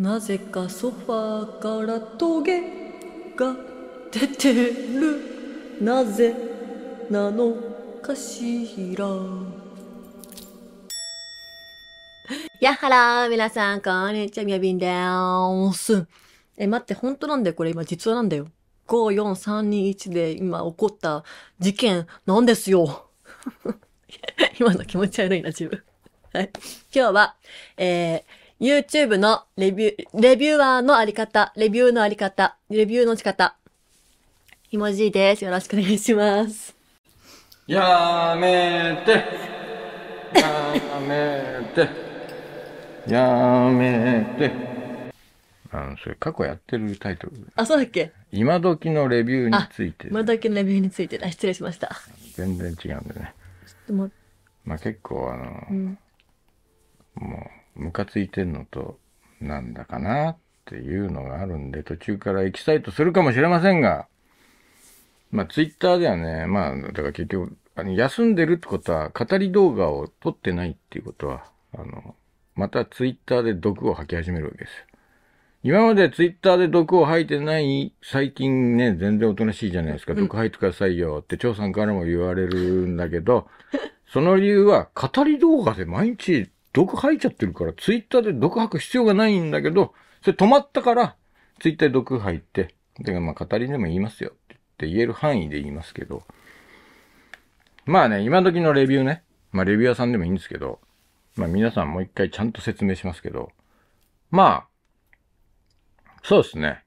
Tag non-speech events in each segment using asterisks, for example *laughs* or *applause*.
なぜかソファーからトゲが出てるなぜなのかしらやっはら皆さんこんにちはみやびんでーすえ待って本当なんだよこれ今実話なんだよ54321で今起こった事件なんですよ *laughs* 今の気持ち悪いな自分はい今日はえー YouTube のレビュー、レビューアーのあり方、レビューのあり方、レビューの仕方。ひもじいです。よろしくお願いします。やめて。やめて。やめて。あの、それ過去やってるタイトル。あ、そうだっけ今時のレビューについて。今時のレビューについてだ。失礼しました。全然違うんでね。ちょっとて。まあ結構あの、うん、もう、ムカついてんのとなんだかなっていうのがあるんで途中からエキサイトするかもしれませんがまあツイッターではねまあだから結局休んでるってことは語り動画を撮ってないっていうことはあのまたツイッターで毒を吐き始めるわけです今までツイッターで毒を吐いてない最近ね全然おとなしいじゃないですか、うん、毒吐いてくださいよって張さんからも言われるんだけどその理由は語り動画で毎日毒吐いちゃってるから、ツイッターで毒吐く必要がないんだけど、それ止まったから、ツイッターで毒吐いて、で、まあ、語りでも言いますよって言える範囲で言いますけど、まあね、今時のレビューね、まあ、レビュー屋さんでもいいんですけど、まあ、皆さんもう一回ちゃんと説明しますけど、まあ、そうですね。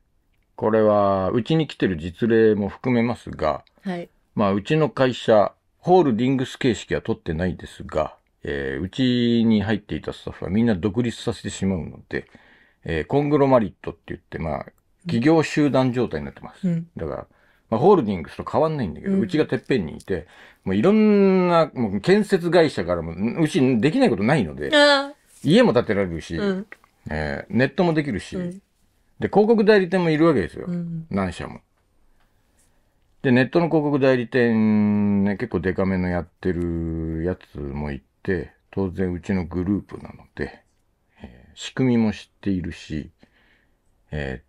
これは、うちに来てる実例も含めますが、はい。まあ、うちの会社、ホールディングス形式は取ってないですが、えー、うちに入っていたスタッフはみんな独立させてしまうので、えー、コングロマリットって言って、まあ、企業集団状態になってます。うん、だから、まあ、ホールディングスと変わんないんだけど、うん、うちがてっぺんにいて、もういろんな、もう建設会社からも、うちできないことないので、家も建てられるし、うん、えー、ネットもできるし、うん、で、広告代理店もいるわけですよ。何社も。で、ネットの広告代理店ね、結構デカめのやってるやつもいて、、当然うちのグループなので、えー、仕組みも知っているし、えー、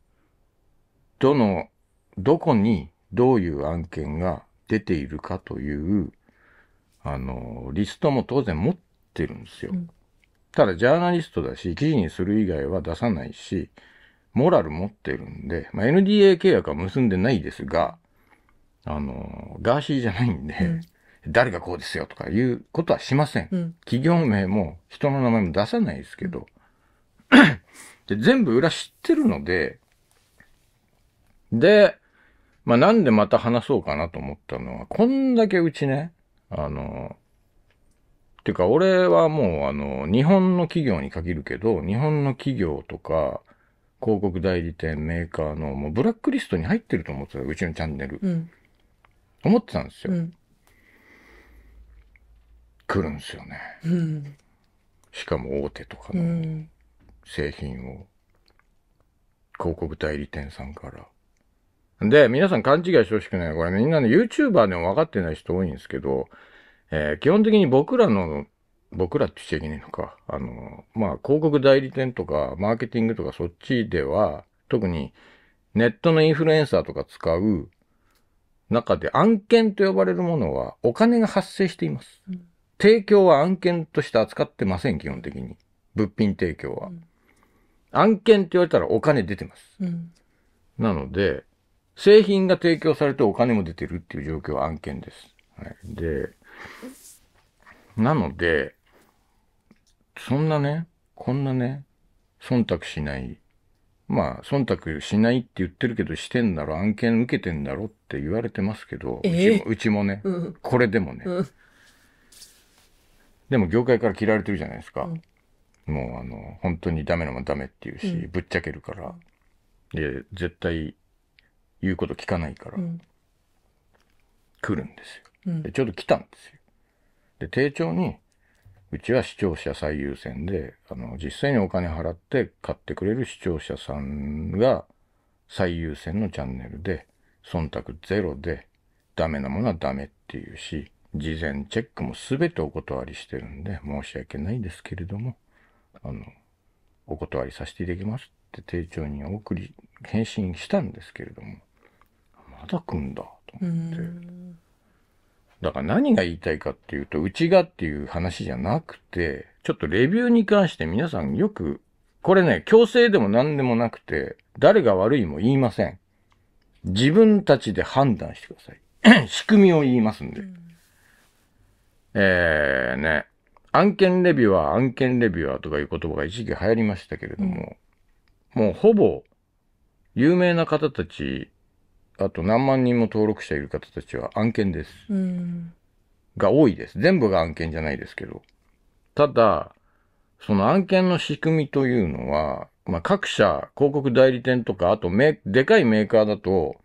どの、どこにどういう案件が出ているかという、あの、リストも当然持ってるんですよ。うん、ただ、ジャーナリストだし、記事にする以外は出さないし、モラル持ってるんで、まあ、NDA 契約は結んでないですが、あの、ガーシーじゃないんで、うん誰がこうですよとかいうことはしません。うん、企業名も人の名前も出さないですけど、*clears throat* で全部裏知ってるので、で、まあ、なんでまた話そうかなと思ったのは、こんだけうちね、あの、てか俺はもうあの、日本の企業に限るけど、日本の企業とか、広告代理店、メーカーのもうブラックリストに入ってると思ってたうちのチャンネル。うん、思ってたんですよ。うん来るんですよね、うん、しかも大手とかの製品を広告代理店さんからで皆さん勘違いしてほしくないこれみんなね YouTuber でも分かってない人多いんですけど、えー、基本的に僕らの僕らって言っちゃいけないのかあのまあ広告代理店とかマーケティングとかそっちでは特にネットのインフルエンサーとか使う中で案件と呼ばれるものはお金が発生しています。うん提供は案件として扱ってません、基本的に。物品提供は。うん、案件って言われたらお金出てます。うん、なので、製品が提供されてお金も出てるっていう状況は案件です。はい、で、なので、そんなね、こんなね、忖度しない。まあ、忖度しないって言ってるけど、してんだろ、案件受けてんだろって言われてますけど、えー、うちもね、うん、これでもね、うん、でも業界から嫌われてるじゃないですか。うん、もうあの、本当にダメなもんダメって言うし、うん、ぶっちゃけるから。で、絶対言うこと聞かないから、来るんですよ、で。ちょうど来たんですよ。で、丁重に、うちは視聴者最優先で、あの、実際にお金払って買ってくれる視聴者さんが最優先のチャンネルで、忖度ゼロで、ダメなものはダメっていうし、事前チェックも全てお断りしてるんで、申し訳ないですけれども、あの、お断りさせていただきますって丁重にお送り、返信したんですけれども、まだ来んだ、と思って。だから何が言いたいかっていうと、うちがっていう話じゃなくて、ちょっとレビューに関して皆さんよく、これね、強制でも何でもなくて、誰が悪いも言いません。自分たちで判断してください。*clears throat* 仕組みを言いますんで。うんえー、ね、案件レビューは案件レビューはとかいう言葉が一時期流行りましたけれども、うん、もうほぼ有名な方たち、あと何万人も登録者いる方たちは案件です。うん、が多いです。全部が案件じゃないですけど。ただ、その案件の仕組みというのは、まあ、各社、広告代理店とか、あとでかいメーカーだと、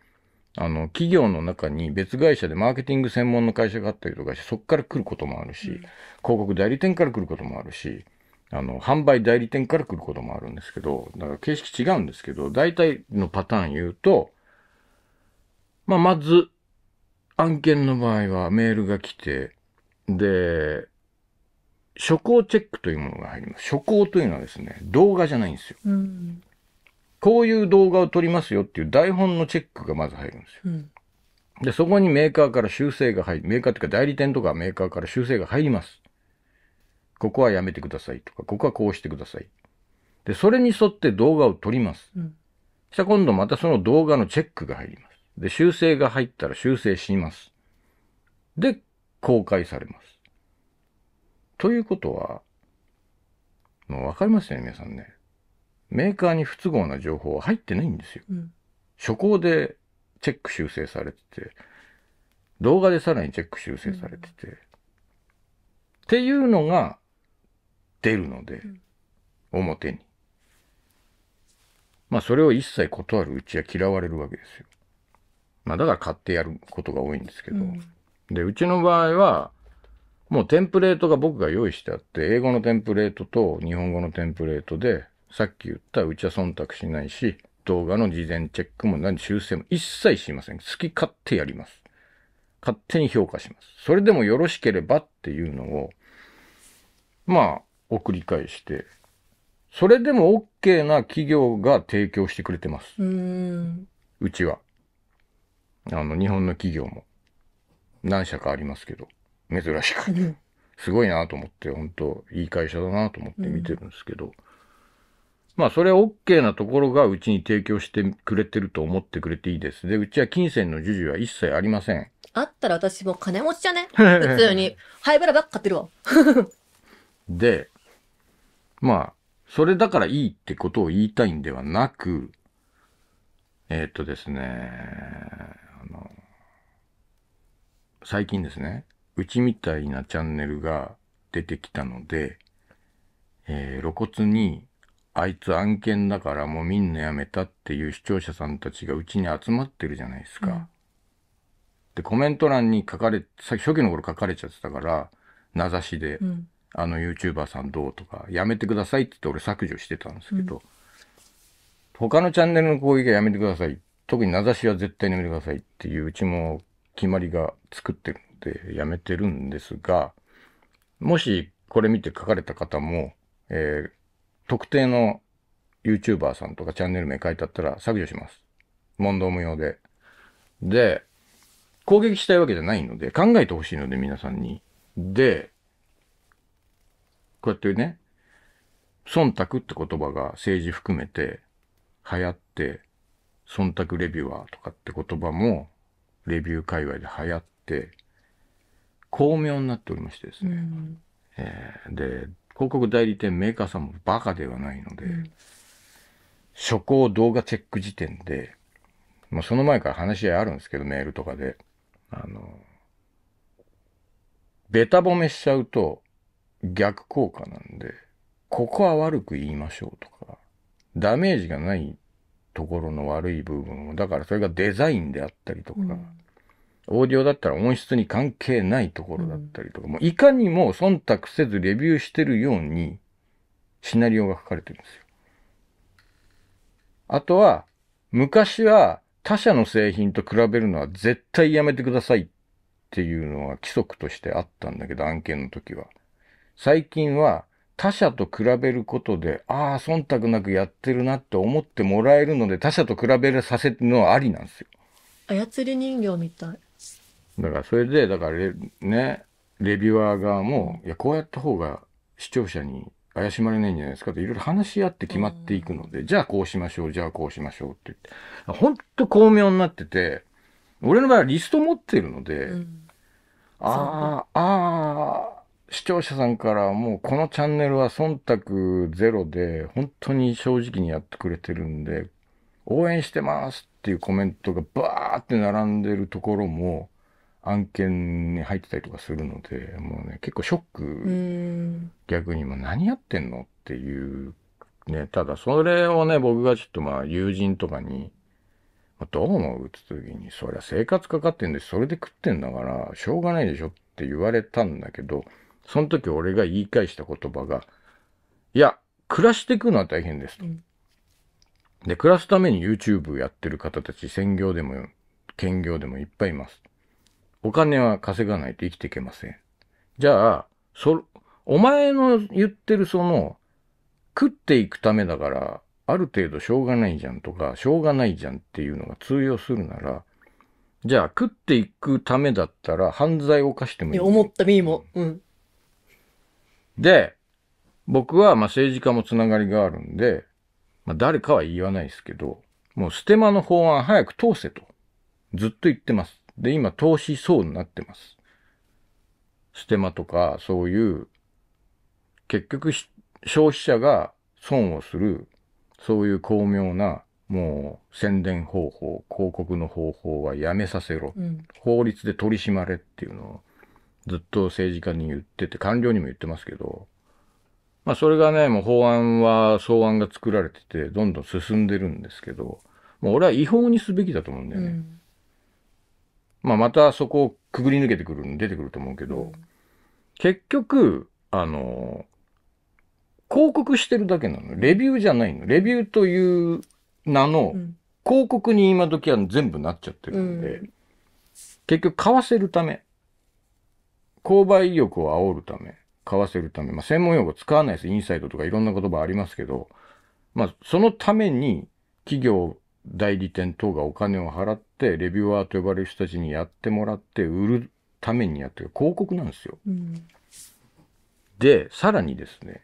あの、企業の中に別会社でマーケティング専門の会社があったりとかして、そこから来ることもあるし、うん、広告代理店から来ることもあるし、あの、販売代理店から来ることもあるんですけど、だから形式違うんですけど、大体のパターン言うと、まあ、まず、案件の場合はメールが来て、で、初行チェックというものが入ります。初行というのはですね、動画じゃないんですよ。うん、こういう動画を撮りますよっていう台本のチェックがまず入るんですよ。うん、で、そこにメーカーから修正が入る。メーカーっていうか代理店とかメーカーから修正が入ります。ここはやめてくださいとか、ここはこうしてください。で、それに沿って動画を撮ります。うん、した今度またその動画のチェックが入ります。で、修正が入ったら修正します。で、公開されます。ということは、もうわかりますよね、皆さんね。メーカーに不都合な情報は入ってないんですよ。うん、初行でチェック修正されてて、動画でさらにチェック修正されてて、うん、っていうのが出るので、うん、表に。まあそれを一切断るうちは嫌われるわけですよ。まあだから買ってやることが多いんですけど。うん、で、うちの場合は、もうテンプレートが僕が用意してあって、英語のテンプレートと日本語のテンプレートで、さっき言ったうちは忖度しないし、動画の事前チェックも何修正も一切しません。好き勝手やります。勝手に評価します。それでもよろしければっていうのを、まあ、送り返して、それでも OK な企業が提供してくれてます。うちは。あの、日本の企業も何社かありますけど、珍しく。すごいなと思って、本当いい会社だなと思って見てるんですけど、うんまあ、それは OK なところがうちに提供してくれてると思ってくれていいです。で、うちは金銭の授受は一切ありません。あったら私も金持ちじゃね *laughs* 普通に。ハイブラばっか買ってるわ。*laughs* で、まあ、それだからいいってことを言いたいんではなく、えー、っとですね、あの、最近ですね、うちみたいなチャンネルが出てきたので、えー、露骨にあいつ案件だからもうみんなやめたっていう視聴者さんたちがうちに集まってるじゃないですか。うん、で、コメント欄に書かれ、さっき初期の頃書かれちゃってたから、名指しで、うん、あの YouTuber さんどうとか、やめてくださいって言って俺削除してたんですけど、うん、他のチャンネルの攻撃はやめてください。特に名指しは絶対にやめてくださいっていううちも決まりが作ってるので、やめてるんですが、もしこれ見て書かれた方も、えー特定の YouTuber さんとかチャンネル名書いてあったら削除します。問答無用で。で、攻撃したいわけじゃないので、考えてほしいので、皆さんに。で、こうやってね、忖度って言葉が政治含めて流行って、忖度レビュアーとかって言葉も、レビュー界隈で流行って、巧妙になっておりましてですね。うん、えー、で、広告代理店メーカーさんもバカではないので、うん、初行動画チェック時点で、まその前から話し合いあるんですけど、メールとかで。あの、べた褒めしちゃうと逆効果なんで、ここは悪く言いましょうとか、ダメージがないところの悪い部分を、だからそれがデザインであったりとか、うんオーディオだったら音質に関係ないところだったりとか、もういかにも忖度せずレビューしてるように、シナリオが書かれてるんですよ。あとは、昔は他社の製品と比べるのは絶対やめてくださいっていうのは規則としてあったんだけど、案件の時は。最近は他社と比べることで、ああ、忖度なくやってるなって思ってもらえるので、他社と比べさせるのはありなんですよ。操り人形みたい。だからそれで、だからレ、ね、レビュアー側も、いや、こうやった方が視聴者に怪しまれないんじゃないですかといろいろ話し合って決まっていくので、じゃあこうしましょう、じゃあこうしましょうって言って。ほんと巧妙になってて、俺の場合はリスト持ってるので、うん、ああ、ああ、視聴者さんからもうこのチャンネルは忖度ゼロで、本当に正直にやってくれてるんで、応援してますっていうコメントがバーって並んでるところも、案件に入ってたりとかするので、もうね、結構ショック、逆にも何やってんのっていう、ね、ただそれをね、僕がちょっとまあ友人とかに、どう思うってった時に、そりゃ生活かかってんで、それで食ってんだから、しょうがないでしょって言われたんだけど、その時俺が言い返した言葉が、いや、暮らしていくのは大変ですと。で、暮らすために YouTube やってる方たち、専業でも、兼業でもいっぱいいます。お金は稼がないと生きていけません。じゃあ、そ、お前の言ってるその、食っていくためだから、ある程度しょうがないじゃんとか、しょうがないじゃんっていうのが通用するなら、じゃあ食っていくためだったら犯罪を犯してもいい。思ったも。うん。で、僕はまあ政治家もつながりがあるんで、まあ誰かは言わないですけど、もうステマの法案早く通せと、ずっと言ってます。で、今、投資層になってます。ステマとか、そういう、結局、消費者が損をする、そういう巧妙な、もう宣伝方法、広告の方法はやめさせろ。うん、法律で取り締まれっていうのをずっと政治家に言ってて、官僚にも言ってますけど、まあそれがね、もう法案は、草案が作られてて、どんどん進んでるんですけど、もう俺は違法にすべきだと思うんだよね。うんまあ、またそこをくぐり抜けてくる、出てくると思うけど、うん、結局、あの、広告してるだけなの。レビューじゃないの。レビューという名の、広告に今時は全部なっちゃってるんで、うん、結局買わせるため、購買意欲を煽るため、買わせるため、まあ、専門用語使わないです。インサイドとかいろんな言葉ありますけど、まあ、そのために企業代理店等がお金を払っ、レビュアーと呼ばれる人たちにやってもらって、売るためにやってる広告なんですよ。うん、で、さらにですね、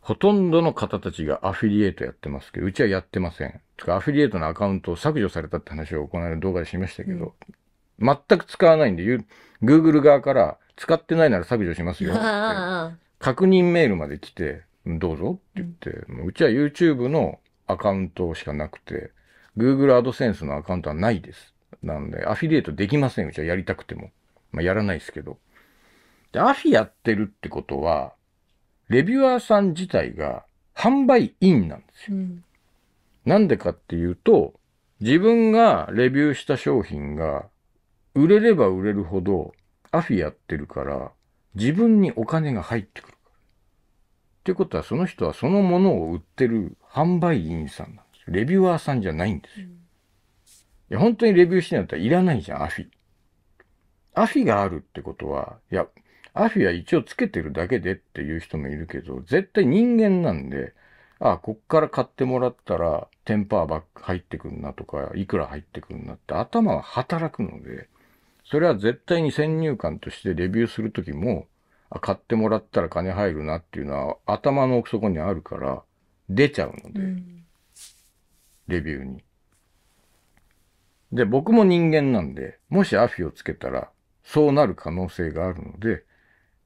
ほとんどの方たちがアフィリエイトやってますけど、うちはやってません。とか、アフィリエイトのアカウントを削除されたって話をこの間動画でしましたけど、うん、全く使わないんで、Google 側から使ってないなら削除しますよって。確認メールまで来て、どうぞって言って、うん、うちは YouTube のアカウントしかなくて、Google AdSense のアカウントはないです。なんで、アフィリエイトできません。うちはやりたくても。まあ、やらないですけど。で、アフィやってるってことは、レビュアーさん自体が販売員なんですよ。うん、なんでかっていうと、自分がレビューした商品が売れれば売れるほどアフィやってるから自分にお金が入ってくる。ってことはその人はそのものを売ってる販売員さんだ。ですレビュアーさんじゃないんですよ。いや、本当にレビューしてんだったらいらないじゃん、アフィ。アフィがあるってことは、いや、アフィは一応つけてるだけでっていう人もいるけど、絶対人間なんで、ああ、こっから買ってもらったら、テンパーバック入ってくんなとか、いくら入ってくんなって頭は働くので、それは絶対に先入観としてレビューするときも、あ、買ってもらったら金入るなっていうのは頭の奥底にあるから出ちゃうので、うん、レビューに。で、僕も人間なんで、もしアフィをつけたら、そうなる可能性があるので、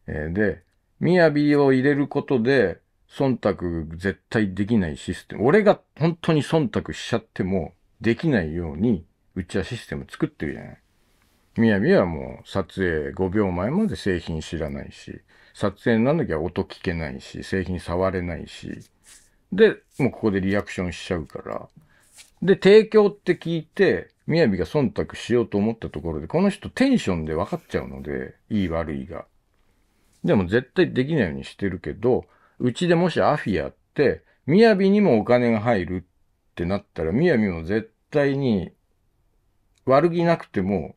えー、で、びを入れることで、忖度絶対できないシステム。俺が本当に忖度しちゃってもできないように、うちはシステム作ってるじゃない。びはもう撮影5秒前まで製品知らないし、撮影なんだけゃ音聞けないし、製品触れないし、で、もうここでリアクションしちゃうから、で、提供って聞いて、みやびが忖度しようと思ったところで、この人テンションで分かっちゃうので、いい悪いが。でも絶対できないようにしてるけど、うちでもしアフィやって、みやびにもお金が入るってなったら、みやびも絶対に悪気なくても、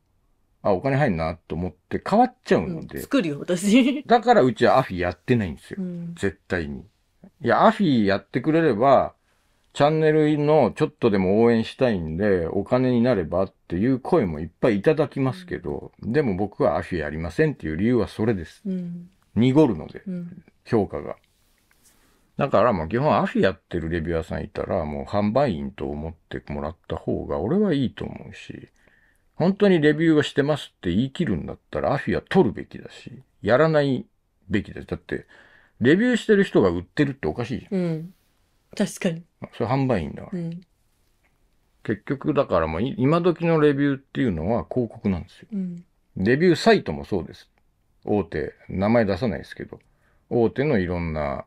あ、お金入んなと思って変わっちゃうので。うん、作るよ、私。だからうちはアフィやってないんですよ。うん、絶対に。いや、アフィやってくれれば、チャンネルのちょっとでも応援したいんで、お金になればっていう声もいっぱいいただきますけど、でも僕はアフィやりませんっていう理由はそれです。うん、濁るので、うん、評価が。だからもう基本アフィやってるレビュアーさんいたら、もう販売員と思ってもらった方が俺はいいと思うし、本当にレビューをしてますって言い切るんだったらアフィア取るべきだし、やらないべきだし。だって、レビューしてる人が売ってるっておかしいじゃん。うん。確かに。それ販売員だから。うん、結局、だからもう今時のレビューっていうのは広告なんですよ。うん、レビューサイトもそうです。大手、名前出さないですけど、大手のいろんな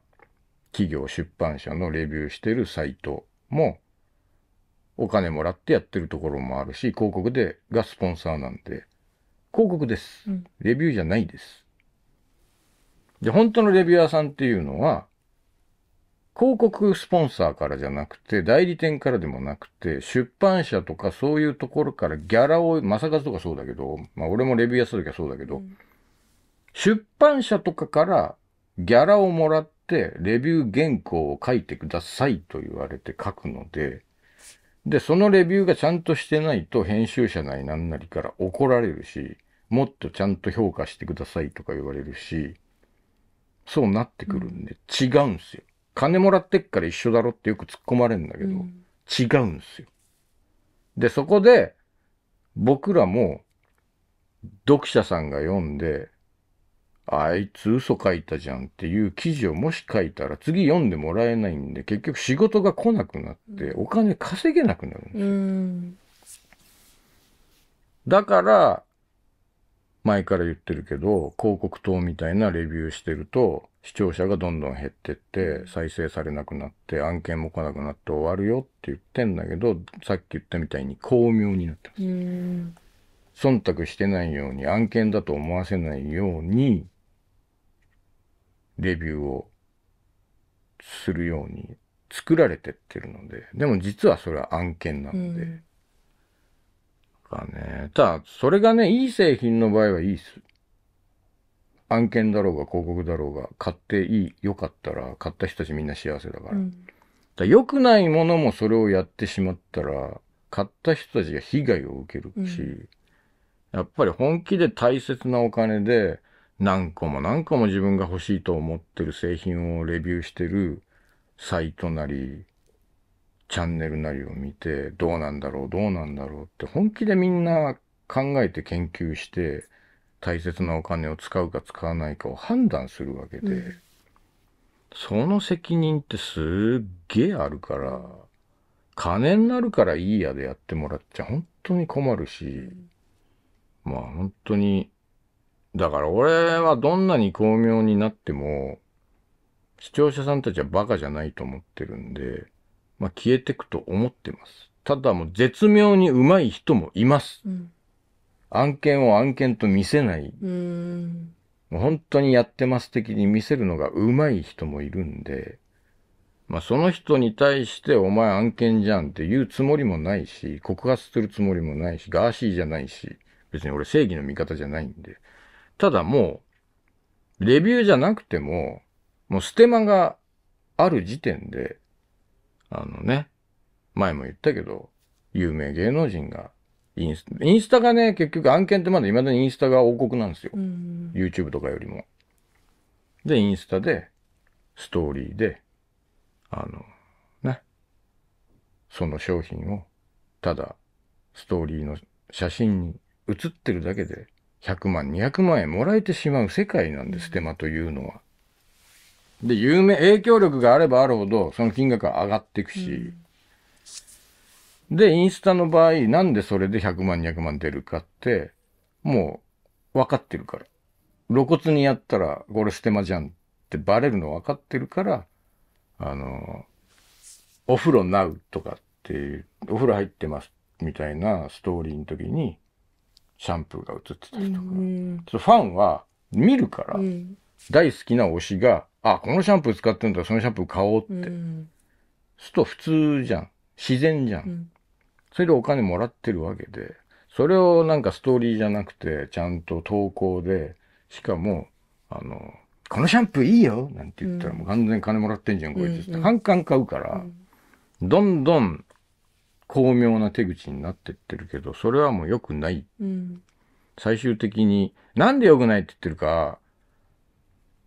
企業、出版社のレビューしてるサイトも、お金もらってやってるところもあるし、広告で、がスポンサーなんで、広告です。レビューじゃないです。で、本当のレビュアーさんっていうのは、広告スポンサーからじゃなくて、代理店からでもなくて、出版社とかそういうところからギャラを、まさかとかそうだけど、まあ俺もレビューやった時はそうだけど、出版社とかからギャラをもらって、レビュー原稿を書いてくださいと言われて書くので、で、そのレビューがちゃんとしてないと編集者なりなんなりから怒られるし、もっとちゃんと評価してくださいとか言われるし、そうなってくるんで、違うんですよ。うん金もらってっから一緒だろってよく突っ込まれるんだけど、うん、違うんですよ。で、そこで、僕らも、読者さんが読んで、あいつ嘘書いたじゃんっていう記事をもし書いたら次読んでもらえないんで結局仕事が来なくなってお金稼げなくなるんですよ。だから前から言ってるけど広告塔みたいなレビューしてると視聴者がどんどん減ってって、再生されなくなって、案件も来なくなって終わるよって言ってんだけど、さっき言ったみたいに巧妙になってます。忖度してないように、案件だと思わせないように、レビューをするように作られてってるので、でも実はそれは案件なので。だね、ただ、それがね、いい製品の場合はいいです。案件だろうが広告だろうが、買っていい、よかったら、買った人たちみんな幸せだから。うん、だ良くないものもそれをやってしまったら、買った人たちが被害を受けるし、うん、やっぱり本気で大切なお金で、何個も何個も自分が欲しいと思ってる製品をレビューしてるサイトなり、チャンネルなりを見て、どうなんだろう、どうなんだろうって本気でみんな考えて研究して、大切なお金を使うか使わないかを判断するわけで、うん、その責任ってすっげえあるから金になるからいいやでやってもらっちゃ本当に困るし、うん、まあ本当にだから俺はどんなに巧妙になっても視聴者さんたちはバカじゃないと思ってるんで、まあ、消えてくと思ってます。ただもう絶妙にうまい人もいます。うん案件を案件と見せない。うんもう本当にやってます的に見せるのが上手い人もいるんで、まあ、その人に対してお前案件じゃんって言うつもりもないし、告発するつもりもないし、ガーシーじゃないし、別に俺正義の味方じゃないんで。ただもう、レビューじゃなくても、もうステマがある時点で、あのね、前も言ったけど、有名芸能人がインスタ。インスタがね、結局案件ってまだ未だにインスタが王国なんですよ。うん、YouTube とかよりも。で、インスタで、ストーリーで、あの、ね、その商品を、ただ、ストーリーの写真に写ってるだけで、100万、200万円もらえてしまう世界なんです、手間テマというのは。で、有名、影響力があればあるほど、その金額は上がっていくし、うんで、インスタの場合、なんでそれで100万、200万出るかって、もう、分かってるから。露骨にやったら、これステマじゃんってバレるの分かってるから、あの、お風呂なうとかっていう、お風呂入ってますみたいなストーリーの時に、シャンプーが映ってたりとか。うファンは見るから、大好きな推しが、あ、このシャンプー使ってんだ、そのシャンプー買おうって。すと普通じゃん。自然じゃん。それでお金もらってるわけで、それをなんかストーリーじゃなくて、ちゃんと投稿で、しかも、あの、このシャンプーいいよなんて言ったらもう完全に金もらってんじゃん、こいつって。カンカン買うから、どんどん巧妙な手口になってってるけど、それはもう良くない。うん、最終的に、なんで良くないって言ってるか、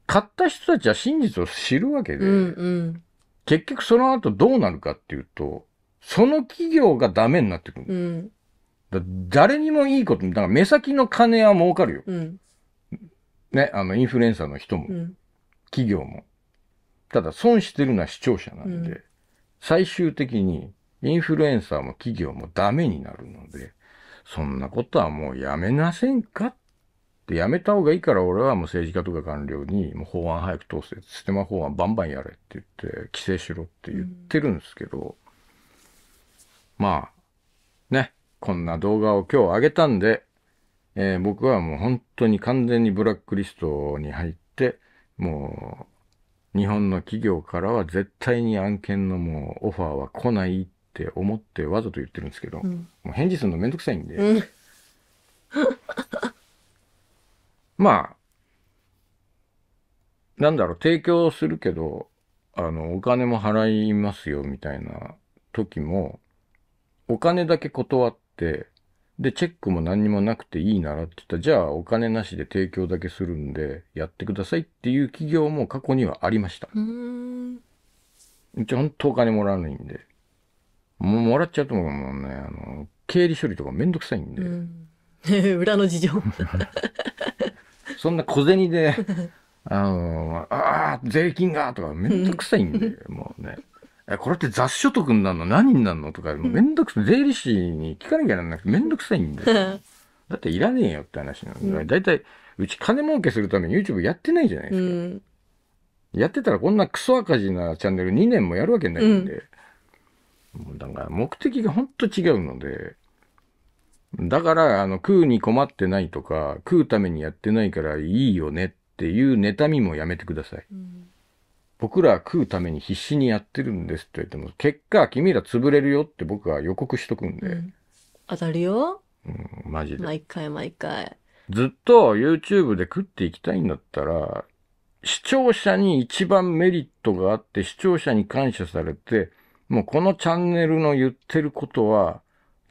買った人たちは真実を知るわけで、うんうん、結局その後どうなるかっていうと、その企業がダメになってくる。うん誰にもいいこと、だから目先の金は儲かるよ。うん、ね、あの、インフルエンサーの人も、うん、企業も。ただ、損してるのは視聴者なんで、うん、最終的にインフルエンサーも企業もダメになるので、そんなことはもうやめなせんかってやめた方がいいから俺はもう政治家とか官僚にもう法案早く通せ、ステマ法案バンバンやれって言って、規制しろって言ってるんですけど、まあ、ね、こんな動画を今日上げたんで、えー、僕はもう本当に完全にブラックリストに入って、もう、日本の企業からは絶対に案件のもうオファーは来ないって思ってわざと言ってるんですけど、うん、もう返事するのめんどくさいんで。うん、*laughs* まあ、なんだろう、提供するけど、あの、お金も払いますよみたいな時も、お金だけ断って、で、チェックも何にもなくていいならって言ったら、じゃあお金なしで提供だけするんで、やってくださいっていう企業も過去にはありました。うん。うちほんとお金もらわないんで。もうもらっちゃうと思うもんね、あの、経理処理とかめんどくさいんで。うん、*laughs* 裏の事情。*laughs* そんな小銭で、あの、ああ、税金がとかめんどくさいんで、もうね。え、これって雑所得になるの何になるのとか、もうめんどくさい。税理士に聞かなきゃならなくてめんどくさいんでよ。だっていらねえよって話なんで、うん、だいたいうち金儲けするために YouTube やってないじゃないですか。うん、やってたらこんなクソ赤字なチャンネル2年もやるわけないんで、うん、だから目的がほんと違うので、だから、あの、食うに困ってないとか、食うためにやってないからいいよねっていう妬みもやめてください。うん僕ら食うために必死にやってるんですって言っても、結果、君ら潰れるよって僕は予告しとくんで。うん、当たるよ。うん、マジで。毎回毎回。ずっと YouTube で食っていきたいんだったら、視聴者に一番メリットがあって、視聴者に感謝されて、もうこのチャンネルの言ってることは、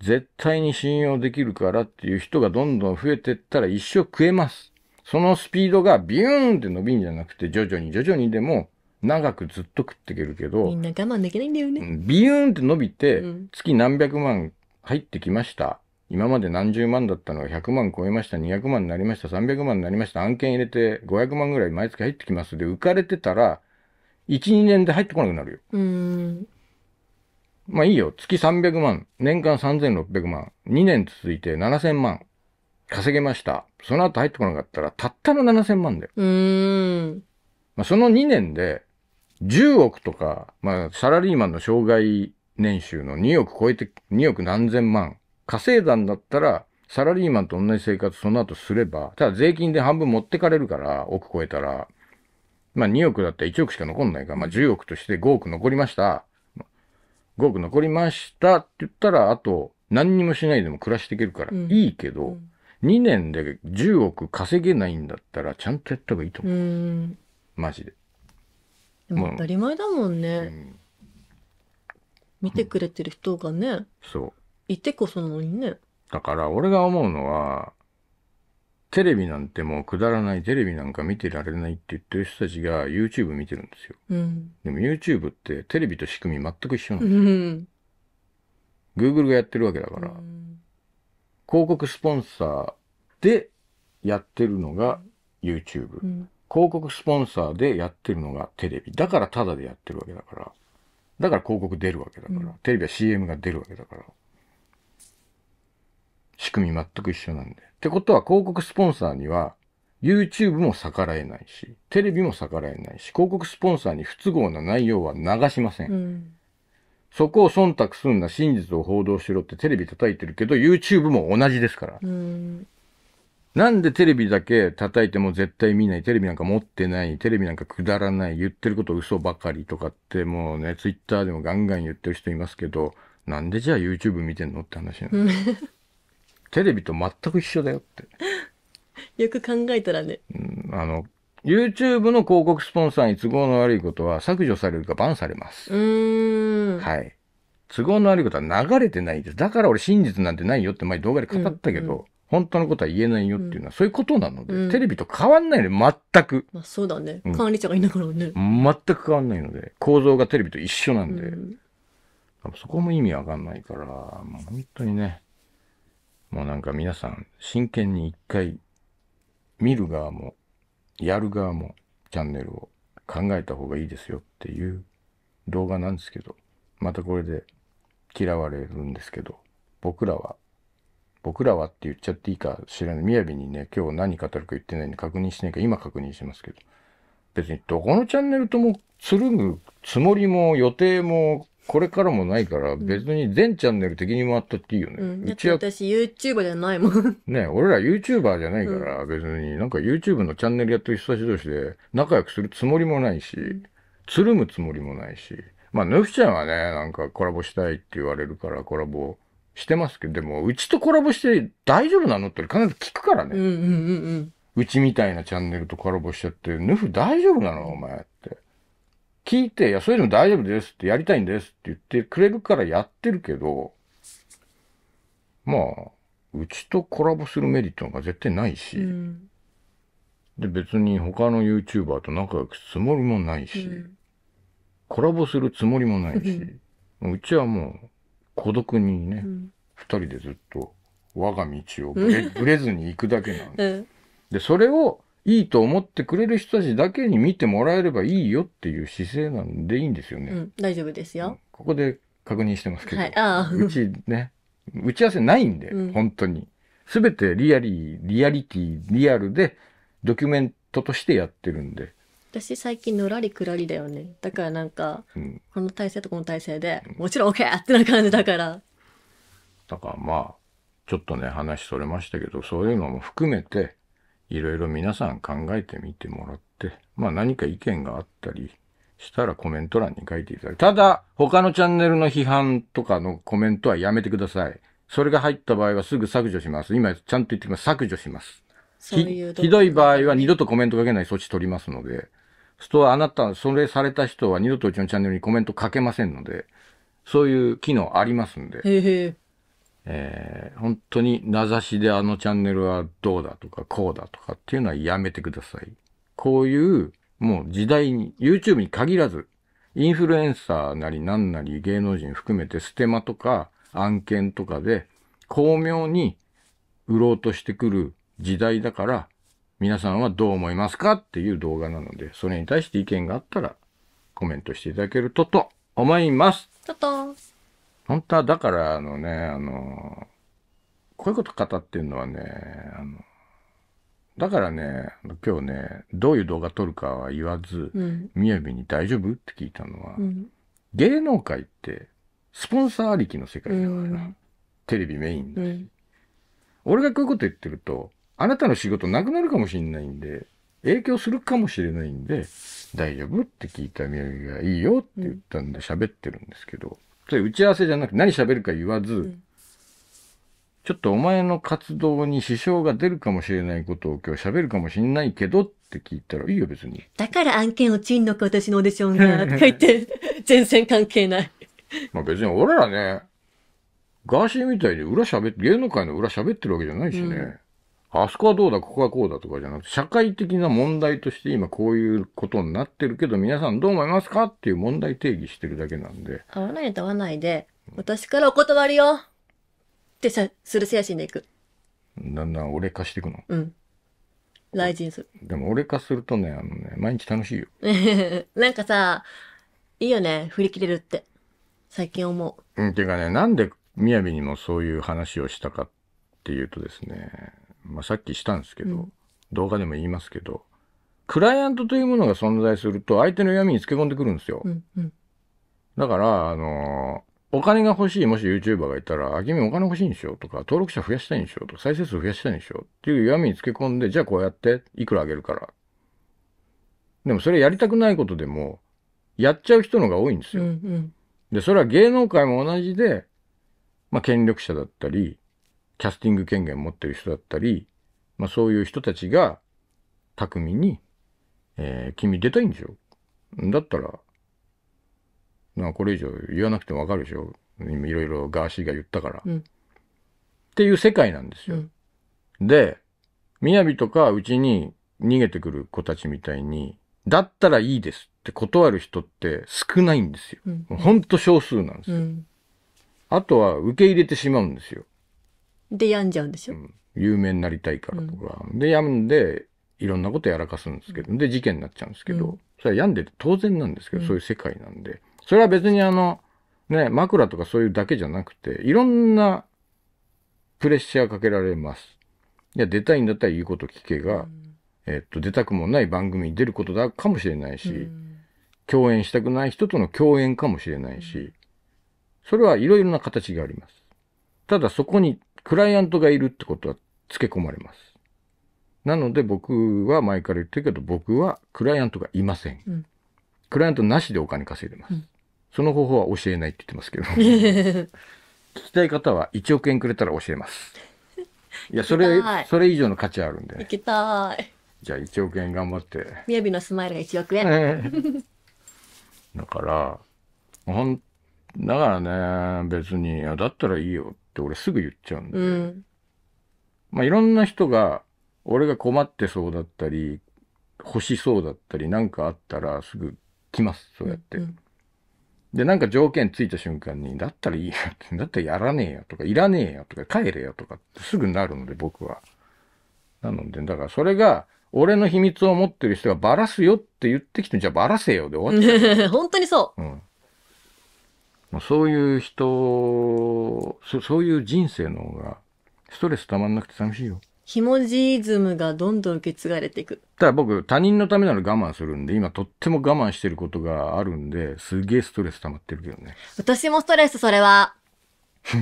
絶対に信用できるからっていう人がどんどん増えてったら一生食えます。そのスピードがビューンって伸びんじゃなくて、徐々に徐々にでも長くずっと食っていけるけどみんな我慢できないんだよねビューンって伸びて月何百万入ってきました、今まで何十万だったのが100万超えました200万になりました300万になりました案件入れて500万ぐらい毎月入ってきますで浮かれてたら12年で入ってこなくなるようんまあいいよ月300万年間3600万2年続いて7000万稼げましたその後入ってこなかったらたったの7000万だよ、うーんまあ、その2年で10億とか、まあ、サラリーマンの障害年収の2億超えて、2億何千万稼いだんだったら、サラリーマンと同じ生活その後すれば、ただ税金で半分持ってかれるから、億超えたら、まあ2億だったら1億しか残んないから、まあ10億として5億残りました。5億残りましたって言ったら、あと何にもしないでも暮らしていけるから、いいけど、うん2年で10億稼げないんだったら、ちゃんとやった方がいいと思う。うマジで。でも当たり前だもんね、うん見てくれてる人がねそういてこそのにねだから俺が思うのはテレビなんてもうくだらないテレビなんか見てられないって言ってる人たちが YouTube 見てるんですよ、うん、でも YouTube ってテレビと仕組み全く一緒なんですよ、ん Google がやってるわけだから、うん広告スポンサーでやってるのが YouTube、うん広告スポンサーでやってるのがテレビ。だからタダでやってるわけだから。だから広告出るわけだから。うん、テレビは CM が出るわけだから。仕組み全く一緒なんで。ってことは広告スポンサーには YouTube も逆らえないし、テレビも逆らえないし、広告スポンサーに不都合な内容は流しません。うん、そこを忖度すんな、真実を報道しろってテレビ叩いてるけど、YouTube も同じですから。うんなんでテレビだけ叩いても絶対見ない、テレビなんか持ってない、テレビなんかくだらない、言ってること嘘ばかりとかってもうね、ツイッターでもガンガン言ってる人いますけど、なんでじゃあ YouTube 見てんのって話なんです *laughs* テレビと全く一緒だよって。*laughs* よく考えたらね。あの、YouTube の広告スポンサーに都合の悪いことは削除されるかバンされます。はい。都合の悪いことは流れてないです。だから俺真実なんてないよって前動画で語ったけど、うんうん本当のことは言えないよっていうのは、そういうことなので、うんテレビと変わんないよで、全く。まあ、そうだね、管理者がいながらね。全く変わんないので、構造がテレビと一緒なんで、うんそこも意味わかんないから、もう本当にね、もうなんか皆さん、真剣に一回、見る側も、やる側も、チャンネルを考えた方がいいですよっていう動画なんですけど、またこれで嫌われるんですけど、僕らは僕らはって言っちゃっていいか知らない。みやびにね、今日何語るか言ってないんで確認しないか今確認しますけど。別にどこのチャンネルともつるむつもりも予定もこれからもないから、別に全チャンネル的に回ったっていいよね。うん、ち私 YouTuber じゃないもん。ね俺ら YouTuber じゃないから、別になんか YouTube のチャンネルやってる人たち同士で仲良くするつもりもないし、つるむつもりもないし。まあ、ぬふちゃんはね、なんかコラボしたいって言われるからコラボしてますけど、でも、うちとコラボして大丈夫なのって必ず聞くからね。うんうんうんうん。ちみたいなチャンネルとコラボしちゃって、ヌフ大丈夫なのお前って。聞いて、いや、それでも大丈夫ですって、やりたいんですって言ってくれるからやってるけど、まあ、うちとコラボするメリットが絶対ないし、うん、で、別に他の YouTuber と仲良くつもりもないし、うん、コラボするつもりもないし、*laughs* うちはもう、孤独にね、二、人でずっと我が道をぶれぶれずに行くだけなんです。で、それをいいと思ってくれる人たちだけに見てもらえればいいよっていう姿勢なんでいいんですよね。うん、大丈夫ですよ。ここで確認してますけど、はい、*laughs* うちね、打ち合わせないんで、うん、本当に。すべてリアリ、ー、リアリティ、リアルで、ドキュメントとしてやってるんで、私最近のらりくらりだよねだからなんか、うん、この体勢とこの体勢で、うん、もちろん OK ってな感じだからだからまあちょっとね話それましたけどそういうのも含めていろいろ皆さん考えてみてもらってまあ何か意見があったりしたらコメント欄に書いていただいただ他のチャンネルの批判とかのコメントはやめてくださいそれが入った場合はすぐ削除します今ちゃんと言ってきます削除しますひどい場合は二度とコメントかけない措置取りますので、はあなた、それされた人は二度とうちのチャンネルにコメント書けませんので、そういう機能ありますんで。へえー、本当に名指しであのチャンネルはどうだとかこうだとかっていうのはやめてください。こういうもう時代に、YouTube に限らず、インフルエンサーなり何なり芸能人含めてステマとか案件とかで巧妙に売ろうとしてくる時代だから、皆さんはどう思いますかっていう動画なので、それに対して意見があったらコメントしていただけるとと思います。とと。本当はだからあのね、あの、こういうこと語ってるのはね、あの、だからね、今日ね、どういう動画撮るかは言わず、みやびに大丈夫って聞いたのは、うん、芸能界ってスポンサーありきの世界だから、うん、テレビメインだし、うん、俺がこういうこと言ってると、あなたの仕事なくなるかもしれないんで、影響するかもしれないんで、大丈夫って聞いた宮城が、いいよって言ったんで喋ってるんですけど、それ打ち合わせじゃなくて何喋るか言わず、うん、ちょっとお前の活動に支障が出るかもしれないことを今日喋るかもしれないけどって聞いたら、いいよ別に。だから案件をちんのく私のオーディションが、とか言って、全然関係ない。まあ別に俺らね、ガーシーみたいに裏喋って、芸能界の裏喋ってるわけじゃないしね。うんあそこはどうだ、ここはこうだとかじゃなくて、社会的な問題として今こういうことになってるけど、皆さんどう思いますかっていう問題定義してるだけなんで。合わないと合わないで、私からお断りよってさ、する精神でいく。だんだん俺化していくの。うん。ジンする。でも俺化するとね、あのね、毎日楽しいよ。*laughs* なんかさ、いいよね、振り切れるって。最近思う。うん、ていうかね、なんで、みやびにもそういう話をしたかっていうとですね、まあ、さっきしたんですけど、うん、動画でも言いますけど、クライアントというものが存在すると相手の闇につけ込んでくるんですよ。うんうん、だから、あのー、お金が欲しい、もし YouTuber がいたら、あきみお金欲しいんでしょとか、登録者増やしたいんでしょとか、再生数増やしたいんでしょっていう闇につけ込んで、じゃあこうやって、いくらあげるから。でもそれやりたくないことでも、やっちゃう人のが多いんですよ。うんうん、で、それは芸能界も同じで、まあ権力者だったり、キャスティング権限持ってる人だったり、まあそういう人たちが、巧みに、えー、君出たいんでしょだったら、まあこれ以上言わなくてもわかるでしょいろいろガーシーが言ったから、うん、っていう世界なんですよ。うん、で、みやびとかうちに逃げてくる子たちみたいに、だったらいいですって断る人って少ないんですよ。うん、ほんと少数なんですよ。うん、あとは受け入れてしまうんですよ。で病んじゃうんでしょ、うん、有名になりたいからとか、うん、で病んでいろんなことやらかすんですけど、で事件になっちゃうんですけど、それは病んでて当然なんですけど、そういう世界なんでそれは別にあのね枕とかそういうだけじゃなくていろんなプレッシャーかけられますいや出たいんだったら言うこと聞けが、えっと出たくもない番組に出ることだかもしれないし、共演したくない人との共演かもしれないし、それはいろいろな形があります。ただそこにクライアントがいるってことは付け込まれます。なので僕は前から言ってるけど、僕はクライアントがいません。うん、クライアントなしでお金稼いでます。うん、その方法は教えないって言ってますけど。聞きたい方は1億円くれたら教えます。*laughs* いや、それ、それ以上の価値あるんで、行きたい。じゃあ1億円頑張って。みやびのスマイルが1億円。えー、だから、ほん、だからね、別に、だったらいいよって俺すぐ言っちゃうんで、うんまあ、いろんな人が俺が困ってそうだったり欲しそうだったりなんかあったらすぐ来ますそうやって、うんうんで、なんか条件ついた瞬間に、だったらいいよって、だったらやらねえよとか、いらねえよとか、帰れよとかってすぐなるので、僕は。なので、だからそれが、俺の秘密を持ってる人がバラすよって言ってきて、じゃあバラせよで終わっちゃう。*laughs* 本当にそう。うん。そういう人そういう人生の方がストレスたまんなくて寂しいよ。ひもじいズムがどんどん受け継がれていく。ただ僕、他人のためなら我慢するんで、今とっても我慢してることがあるんで、すげえストレス溜まってるけどね。私もストレス、それは。*laughs*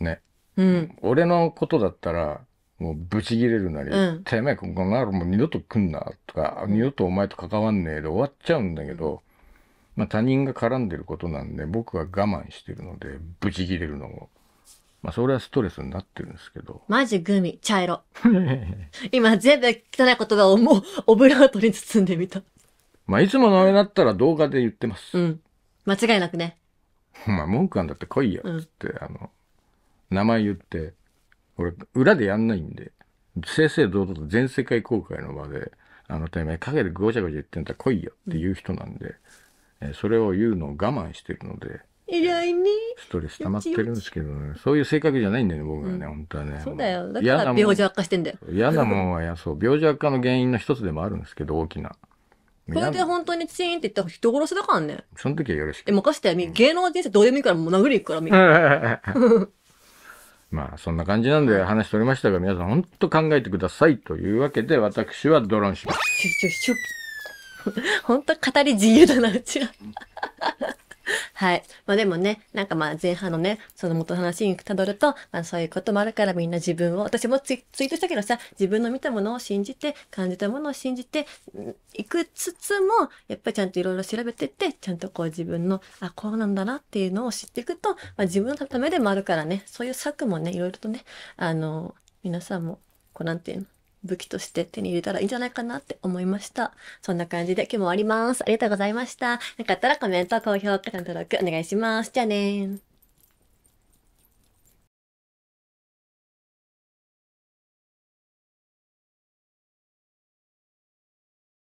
ね。うん。俺のことだったら、もうブチギレるなり、うん、てめえ、この野郎もう二度と来んな、とか、二度とお前と関わんねえで終わっちゃうんだけど、まあ、他人が絡んでることなんで僕は我慢してるのでブチギレるのも、まあ、それはストレスになってるんですけどマジグミ茶色 *laughs* 今全部汚いことがもうオブラートに包んでみたまあいつものようにったら動画で言ってますうん間違いなくねお前 *laughs* 文句あんだって来いよっつって、うん、あの名前言って俺裏でやんないんで正々堂々と全世界公開の場であのてめえ陰でごちゃごちゃ言ってんだら来いよっていう人なんで、うんそれを言うのを我慢してるので。偉いね。ストレス溜まってるんですけどね。そういう性格じゃないんだよね、僕はね、うん、本当はね。そうだよ。だから病弱化してんだよ。嫌なもんは、や、そう、病状悪化の原因の一つでもあるんですけど、大きな。これで本当にチーンって言ったら人殺しだからね。その時はよろしく。え、任せて、芸能人生どうでもいいから、もう殴りいくから、みんな。*laughs* まあ、そんな感じなんで話しておりましたが、皆さん本当考えてください。というわけで、私はドロンします。*laughs* 本当語り自由だな、うちは。*laughs* はい。まあでもね、なんかまあ前半のね、その元の話にたどると、まあそういうこともあるからみんな自分を、私もツイツイートしたけどさ、自分の見たものを信じて、感じたものを信じて、いくつつも、やっぱりちゃんといろいろ調べてって、ちゃんとこう自分の、あ、こうなんだなっていうのを知っていくと、まあ自分のためでもあるからね、そういう策もね、いろいろとね、あの、皆さんも、こうなんていうの、武器として手に入れたらいいんじゃないかなって思いました。そんな感じで今日も終わります。ありがとうございました。よかったらコメント、高評価、登録お願いします。じゃあねー。